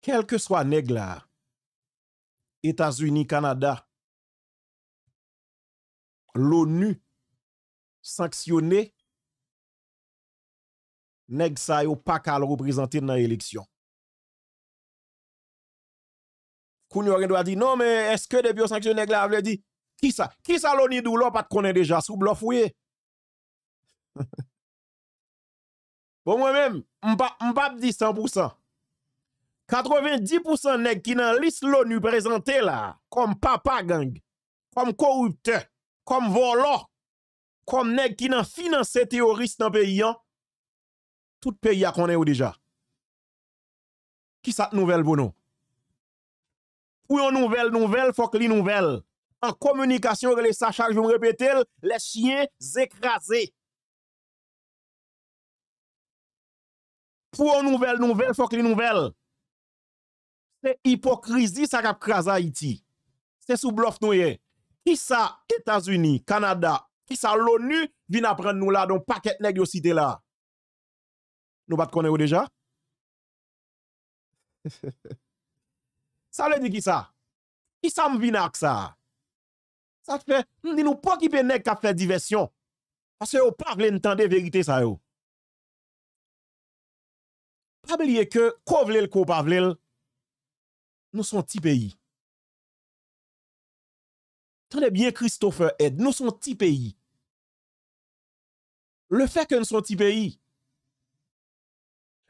Kel ke swa neg la, Etats-Unis, Kanada, l'ONU, sanksyonè, neg sa yo pak al reprizantè nan eleksyon. Koun yo gen do a di, non men, eske debi yo sanksyonè neg la, avle di, ki sa, ki sa l'ONU dou lò pat konè deja, sou blò fwe. Po mwen men, mbap di 100%, 90% neg ki nan lis l'ONU prezante la, kom papa geng, kom korupte, kom volo, kom neg ki nan finanse teoriste nan peyi an, tout peyi a konen ou deja. Ki sat nouvel bono? Pou yon nouvel nouvel, fok li nouvel. An komunikasyon ge le sachak, joun repete l, le siyen zekrase. Pou yon nouvel nouvel, fok li nouvel. Se hipokrizi sa kap krasa iti. Se sou blof nou ye. Ki sa Etasuni, Kanada, ki sa l'ONU vin apren nou la don paket neg yo site la. Nou bat konen yo deja? Sa le di ki sa? Ki sa m vin ak sa? Sa te fe, ni nou poki pe neg kap fe diversyon. Ase yo pavle ntande verite sa yo. Pavle ye ke, kovlel kovpavlel, nou son ti peyi. Tande bien Christopher Head, nou son ti peyi. Le fe ke nou son ti peyi,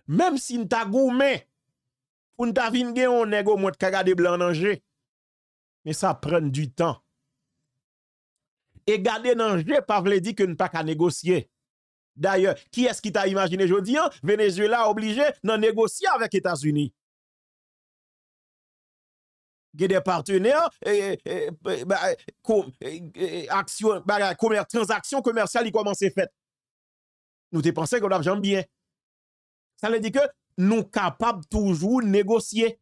mem si nta gou men, pou nta vin gen yon nego mwet kagade blan nanje, me sa pren du tan. E gade nanje, pa vle di ke nou pa ka negosye. Daye, ki es ki ta imagine jodi an, Venezuela oblige nan negosye avek Etasuni. des partenaires, et, bah, action, bah, transactions commerciales commencent Nous te pensons l'argent bien. Ça veut dire que nous sommes capables toujours négocier.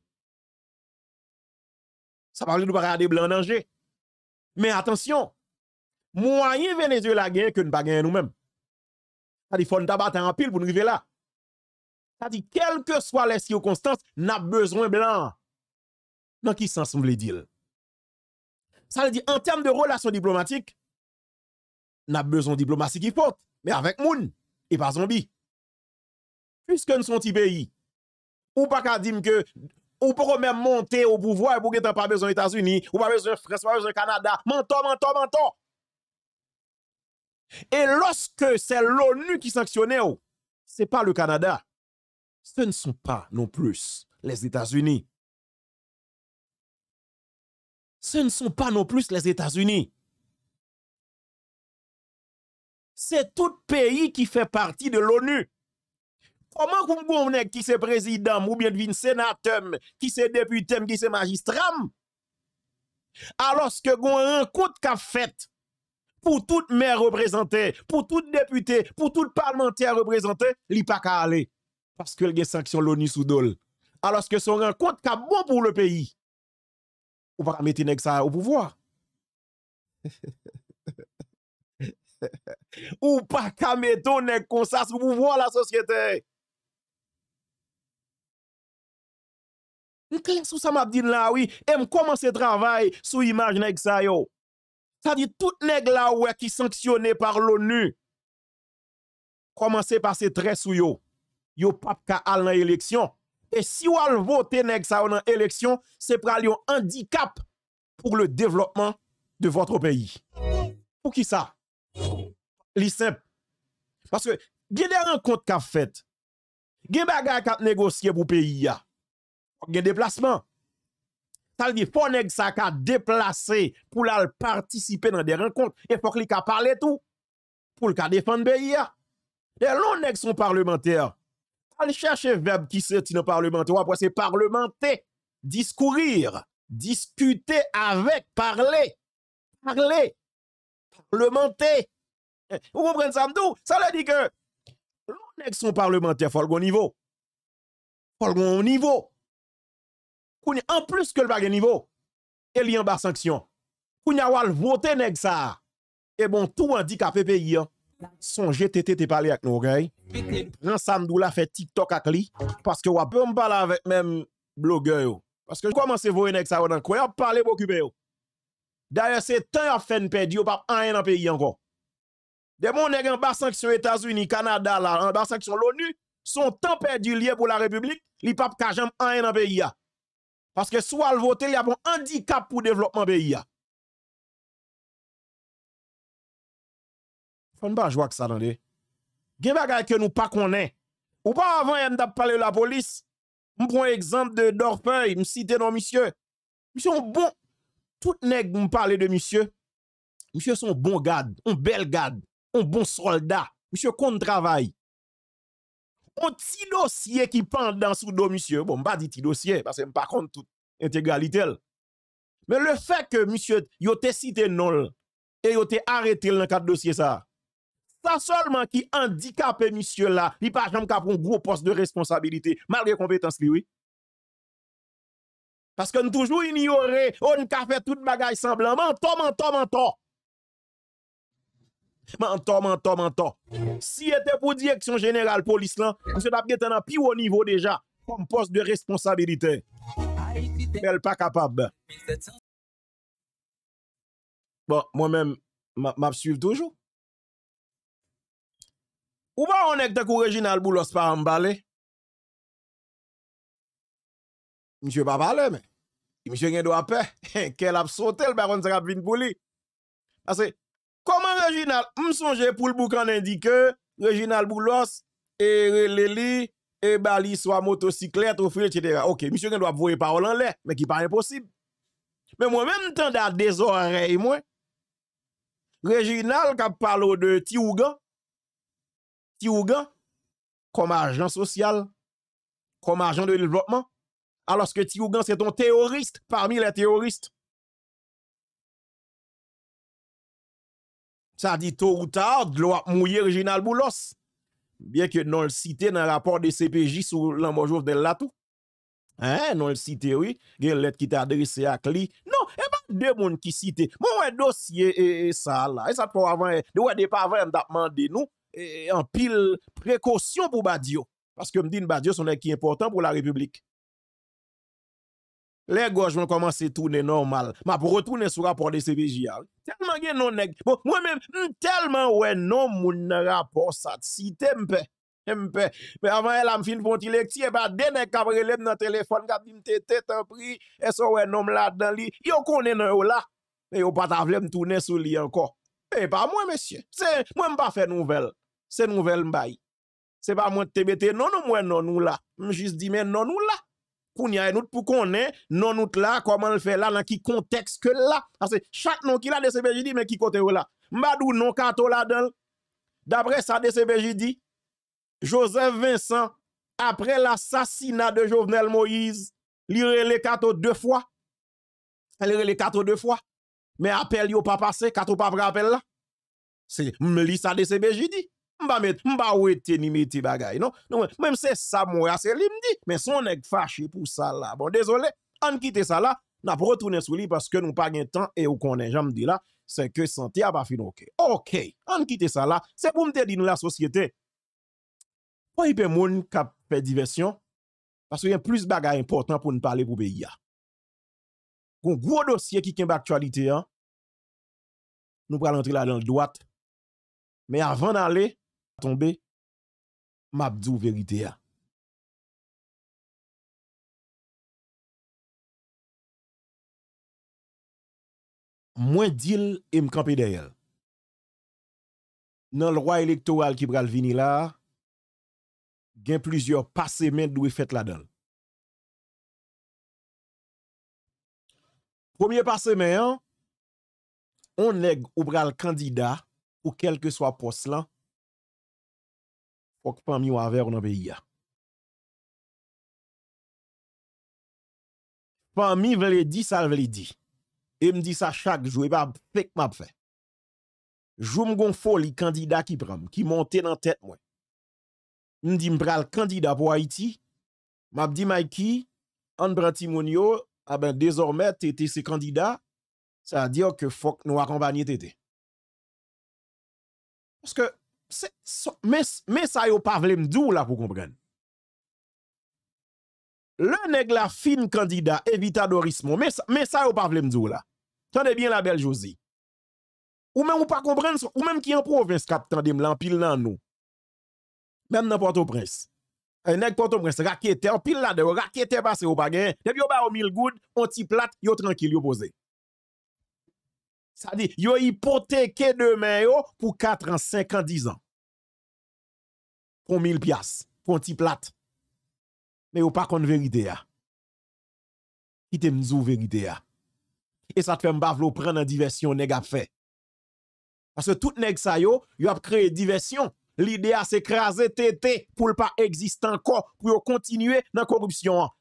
Ça va nous pas des blancs danger. Mais attention, moyen Venezuela gagne que nous pas nous-mêmes. Ça dit faut nous battre en pile pour nous arriver là. Ça dit quelles que soient les circonstances, n'a besoin blanc. Dans qui sens vous voulez Ça veut dire, en termes de relations diplomatiques, n'a besoin de diplomatie qui porte, mais avec moun et pas zombie. Puisque nous sommes petit pays, ou pas dire que ou pour même monter au pouvoir pour que pas besoin des États-Unis, ou pas besoin de France, pas Canada. Menton, menton, menton. Et lorsque c'est l'ONU qui sanctionne, oh, ce n'est pas le Canada. Ce ne sont pas non plus les États-Unis. Se ne son pa nou plus les Etats-Unis. Se tout peyi ki fe parti de l'ONU. Koman koum gounen ki se prezidam ou bien vin senatem, ki se deputem, ki se magistram, alos ke gounen kout ka fet pou tout mer reprezenter, pou tout deputer, pou tout parlementer reprezenter, li pa ka ale. Paske l gen sanksyon l'ONU soudol. Alos ke son ren kout ka bon pou l peyi. Ou pa ka meti nek sa ou pouvwa. Ou pa ka meto nek konsas ou pouvwa la sosyete. M kling sou sa m ap din la ou, e m komanse travay sou imaj nek sa yo. Sa di tout nek la ou e ki sanksyone par l'ONU. Komanse pase tre sou yo. Yo pap ka al na eleksyon. E si ou al vote neg sa ou nan eleksyon, se pral yon handikap pou le devlopman de votre peyi. Pou ki sa? Li semp. Paske gen de renkont ka fèt. Gen bagay kat negosye pou peyi ya. Gen deplasman. Talvi pou neg sa ka deplase pou lal partisipe nan de renkont. E fok li ka parle tou. Pou l ka defan de peyi ya. E lon neg son parlementer. Ya. Al chache veb ki se ti nan parlemente wap wase parlemente, diskourir, diskute avek, parle, parle, parlemente. Wou mwen pren sa mdou, sa la di ke lounen son parlemente folgon nivo, folgon nivo, kounye an plus ke l bagen nivo, e li an bar sanksyon, kounye wale vote neg sa, e bon tou an di kape peyi an. Son jete te te pale ak nou gay, ran samdou la fe tiktok ak li, paske wap pou m pala vek menm bloger yo. Paske kwa man se vo enek sa yo nan kwen ap pale pou kube yo. Daye se tan ap fen pedi yo pap an enan peyi anko. Demon neg an basan ki son Etasuni, Kanada la, an basan ki son l'ONU, son tan pedi liye pou la republik li pap kajan an enan peyi ya. Paske swal vote li ap bon handikap pou devlopman peyi ya. Fande pa jwa ksa nan de. Gen bagay ke nou pa konen. Ou pa avan yon tap pale la polis. Mpon ekzamp de Dorfay, msite nan misye. Msye, mbon. Tout neg mpale de misye. Msye son bon gad, mbel gad. Mbon solda. Msye kont travay. Mpon ti dosye ki pan dan sou do misye. Bon, Mpa di ti dosye. Mpa kont tout entegalitel. Me le fe ke misye yote site nol. E yote arete lankat dosye sa. Sa solman ki handikap e misye la, li pa jom kapon gro post de responsabilite, malge kompetans liwi. Paske nou toujou yon yore, ou nou ka fe tout bagay semblan, man to, man to, man to. Man to, man to, man to. Si yete pou direksyon genel al polis lan, msè da pgeten an pi ou nivo deja, kon post de responsabilite. Bel pa kapab. Bon, mwen men, m ap suive toujou. Ou ba an ek te kou Reginald Boulos pa an mbale? Mi chwe pa bale men. Mi chwe gen do ap pe. Kel ap sote l baron zera bin pou li. Ase, koman Reginald msonje pou l boukan indike Reginald Boulos e rele li e bali swa motosiklet ou fred, etc. Ok, mi chwe gen do ap voye parol an le, men ki pari posib. Men mwen menm tan da dezo arrey mwen, Reginald kap palo de ti ou gan, Tiwougan, kom ajan sosyal, kom ajan de l'evlopman, aloske tiwougan se ton teorist parmi le teorist. Sa di to ou ta, glou ap mouye rejinal boulos. Bien ke non l'cite nan rapor de CPJ sou l'anbojof de l'atou. He, non l'cite oui, gen let ki ta adrese ak li. Non, eh e bat eh, de moun ki cite, moun wè dosye e sa la. E sa pou avan, de wè de pa avan ap mande nou. an e, e, pil prekosyon pou Badiou. Paske mdine Badiou sonen ki important pou la republik. Le gojman koman se toune normal. Ma pou retoune sou raporde se vijia. Telman gen non, nou neg. Mwen bon, men, mm, telman ouen nou moun raporde sa. Si tempe, tempe. Mwen am fin pou ti lek ti, e ba denek kabrelem nan telefon, gati mte tetan pri, e sou ouen nou mlad nan li. Yo konen nou la. E yo patavle mtoune sou li anko. E pa mwen mesye. Mwen mpa fe nouvel. c'est nouvelle mbaye. C'est pas moi TBT, non, non, moi, non, nous là. Je juste dis, mais non, nous là. Pour y a nous pour qu'on est, non, nous là, comment le fait là, dans qui contexte que là. Parce que chaque nom qui là de ce dit, mais qui côté là. Mbadou, non, Kato là-dedans. D'après ça, de ce dit, Joseph Vincent, après l'assassinat de Jovenel Moïse, lire les Kato deux fois. Lire les Kato deux fois. Mais appel a pas passé, Kato pas appel là. C'est m'li ça de ce dit. Mba met, mba ou ete ni meti bagay, non? Mwen mse sa mwen ase li mdi, men son ek fache pou sa la. Bon, dezole, an ki te sa la, nan pou retounen sou li, paske nou pa gen tan, e ou konen jan mdi la, se ke sante a pa finonke. Ok, an ki te sa la, se pou mte di nou la sosyete. Pon yon pe moun nou ka pe diversyon, paske yon plus bagay important pou nou pale pou beya. Kon gwo dosye ki ken ba aktualite, nou pral entre la dan l doat, A tombe, mabdou verite ya. Mwen dil em kampi dayel. Nan lwa elektoral ki bral vini la, gen plizyo pase men dwe fet la don. Poumye pase men an, on leg ou bral kandida ou kelke swa pos lan, Fok pa mi wavè w nan beyi ya. Pa mi veledis al veledis. E mdi sa chak jou e bab pek map fe. Jou mgon fo li kandida ki bram. Ki monte nan tèt mwen. Mdi mbral kandida pou Haiti. Map di may ki. An brati moun yo. A ben dezormè te te se kandida. Sa diyo ke fok nou a rambanye te te. Pwoske. Mè sa yo pa vle mdou la pou kompren. Le neg la fin kandida evita dorismon, mè sa yo pa vle mdou la. Tande bien la bel josi. Ou mè ou pa kompren, ou mèm ki an provins kapitan dem lan pil nan nou. Mèm nan Port-au-Prince. E neg Port-au-Prince, rakete, an pil la devon, rakete basen ou bagen. Neb yo ba ou mil goud, onti plat, yo tranquil, yo pose. Sa di, yo ipoteke de men yo pou 4 an 5 an 10 an. Pon mil pias, pon ti plat. Me yo pa kon veri de ya. Ki te mzou veri de ya. E sa te fè mbav lo pren nan diversyon neg ap fè. Pase tout neg sa yo, yo ap kreye diversyon. Li de ya se kreye ZTT pou l pa egzist anko pou yo kontinue nan korupsyon an.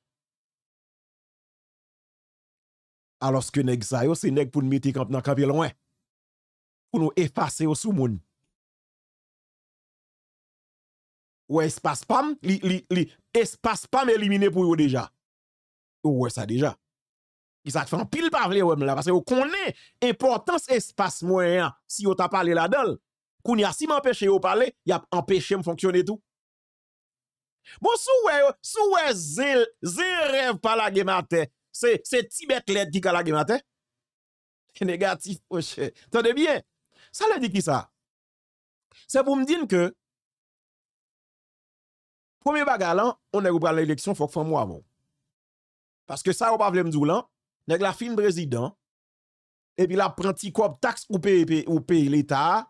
aloske neg sa yo, se neg pou nmiti kamp nan kapil e wè. Pou nou efase yo sou moun. Wè espas pam, espas pam elimine pou yo deja. Wè sa deja. I sak fan pil pavle wè mè la, paske yo konè, importans espas mwen ya, si yo ta pale la dol, koun ya si m'empeche yo pale, ya m'empeche m'fonksyon etou. Bon sou wè yo, sou wè zil, zil rev pala gen ma tey, Se tibet led ki kalage maten. Negatif wèche. Tande bien. Sa lè di ki sa? Se pou mdine ke pou mè baga lan ou nèk ou pral lè leksyon fòk fè mwavon. Paske sa ou pa vlè mdou lan nèk la fin brezidant epi la pranti kop taks ou pe l'Etat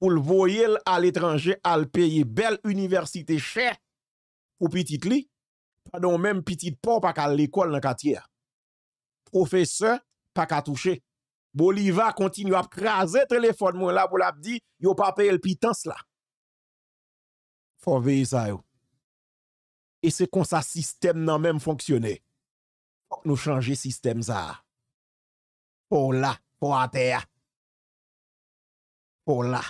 ou l'voyel al etranje al peye bel universite chè ou pi titli anon menm pitit po pa ka l'ekol nan katiya. Profesor pa ka touche. Bolivar kontin yo ap kraze telefon moun la pou la ap di, yo pa peye l'pitans la. Fon vey sa yo. E se kon sa sistem nan menm fonksyonè. Fon nou chanje sistem sa. Fon la, fon anter. Fon la.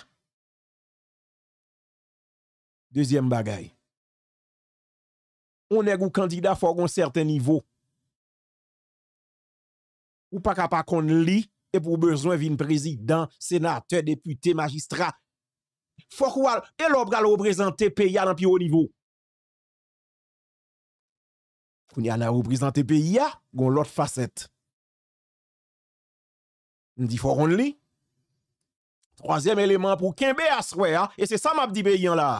Dezyem bagay. Onè gou kandida fò goun sèrtè nivou. Ou pa kapa kon li, e pou bezwen vin prezidant, senatè, deputè, magistrat. Fò kou al, el ob gal ou prezantè pe ya nan pi ou nivou. Koun yana ou prezantè pe ya, goun lot facèt. Ndi fò kon li. Troasyèm eleman pou kenbe aswe, e se sa map di be yon la.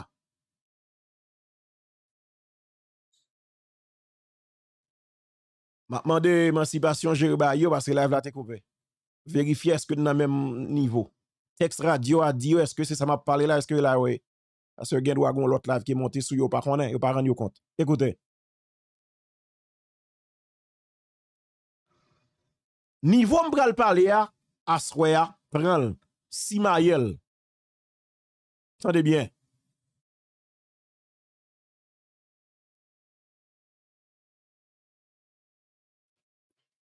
Matman de emancipasyon jere ba yo, bas se la ev la tek ouve. Verifiye eske nan menm nivou. Tekst radio a diyo, eske se sa ma pale la, eske la we, ase gen wagon lot la, ki monte sou yo pa kone, yo pa ranyo kont. Ekoute. Nivou mbral pale a, aswe a, pranl, simayel. Sade bien.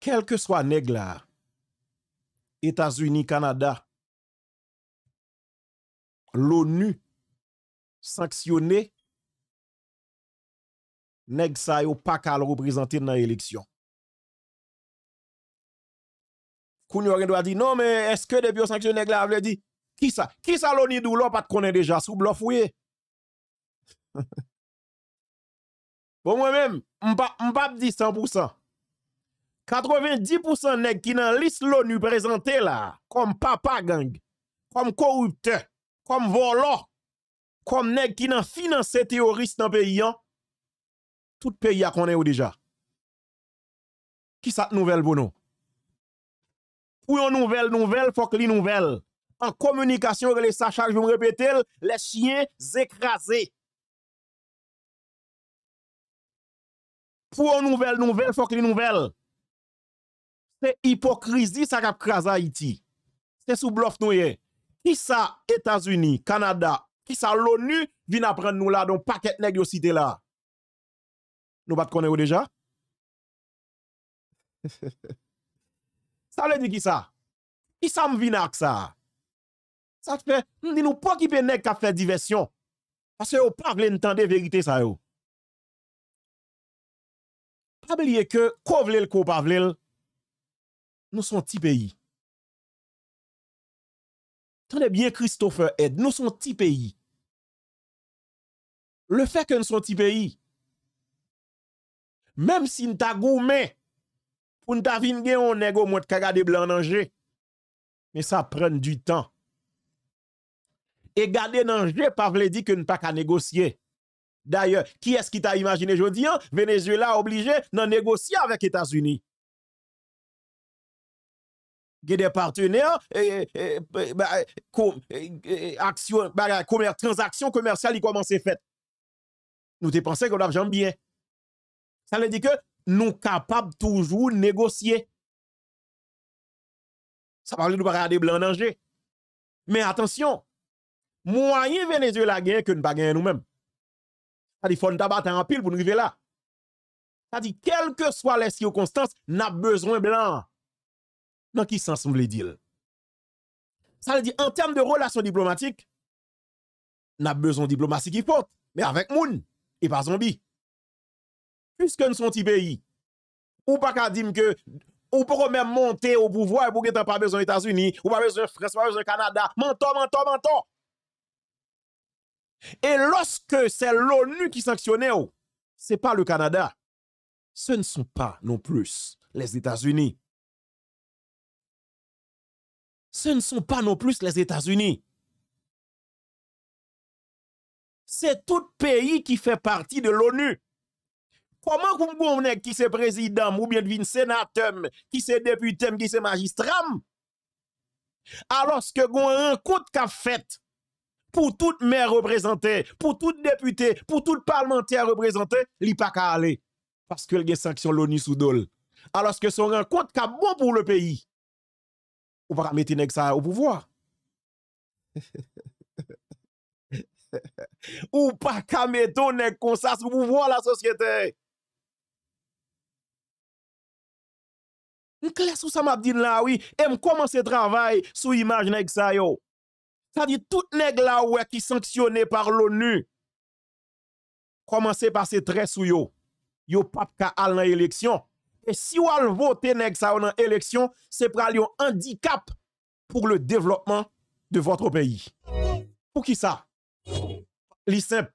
kel ke swa neg la, Etats-Unis, Kanada, l'ONU, sanksyonè, neg sa yo pak al reprizantè nan eleksyon. Koun yo gen do a di, non men, eske debi yo sanksyonè neg la, avle di, ki sa, ki sa l'ONU dou lò pat konè deja, sou blò fwe. Po mwen men, mbap di 100%, 90% neg ki nan lis l'ONU prezante la, kom papa geng, kom korupte, kom volo, kom neg ki nan finanse teoriste nan peyi an, tout peyi a konen ou deja. Ki sa nouvel bono? Pou yon nouvel nouvel, fok li nouvel. An komunikasyon ke le sachak, joun repete, le siyen zekrase. Pou yon nouvel nouvel, fok li nouvel. Se hipokrizi sa kap krasa iti. Se sou blof nou ye. Ki sa Etasuni, Kanada, ki sa l'ONU vin apren nou la don paket neg yo site la. Nou bat konen yo deja? Sa le di ki sa? Ki sa m vin ak sa? Sa te fe, ni nou poki pe neg kap fe diversyon. Ase yo pavle ntande verite sa yo. Pavle ye ke, kovlel kovpavlel, Nou son ti peyi. Tande bien Christopher Head. Nou son ti peyi. Le fe ke nou son ti peyi. Mem si nta gou men. Pou nta vin gen yon nego mwet kagade blan nanje. Men sa pren du tan. E gade nanje pa vle di ke nou pa ka negosye. Daye, ki es ki ta imagine jodi an? Venezuela oblige nan negosye avèk Etasuni. qui des partenaires, action, transactions commerciales qui commencent à faire. Nous te pensons qu'on bien. Ça veut dire que nous sommes capables toujours de négocier. Ça nous parle de regarder blanc danger. Mais attention, moyen Venezuela gagne que nous pas nous-mêmes. Ça dit faut nous battre en pile pour nous arriver là. Ça dit quelles que soient les circonstances, n'a besoin de blanc. Dans qui sens vous Ça veut dire, en termes de relations diplomatiques, n'a besoin de diplomatie qui porte, mais avec moun, et pas zombie. Puisque nous sommes petit pays, ou pas dire que, ou pour même monter au pouvoir pour que pas besoin des États-Unis, ou pas besoin de France, pas besoin Canada, menton, menton, menton. Et lorsque c'est l'ONU qui sanctionne, oh, ce n'est pas le Canada. Ce ne sont pas non plus les États-Unis. Se ne son pa nou plus les Etats-Unis. Se tout peyi ki fe parti de l'ONU. Kouman koum gounen ki se prezidam ou bien vin senatem, ki se deputem, ki se magistram, alos ke gounen kout ka fet pou tout mer reprezenter, pou tout deputer, pou tout parlementer reprezenter, li pa ka ale, paske l gen sanksyon l'ONU soudol, alos ke son ren kout ka bon pou l peyi. Ou pa ka meti nek sa ou pouvwa. Ou pa ka meto nek konsas ou pouvwa la sosyete. M kles ou sa map din la ou, e m komanse travay sou imaj nek sa yo. Sa di tout nek la ou e ki sanksyone par l'ONU. Komanse pase tre sou yo. Yo pap ka al na eleksyon. E si wal votenek sa ou nan eleksyon, se pral yo handikap pou le devlopman de votro peyi. Pou ki sa? Li semp.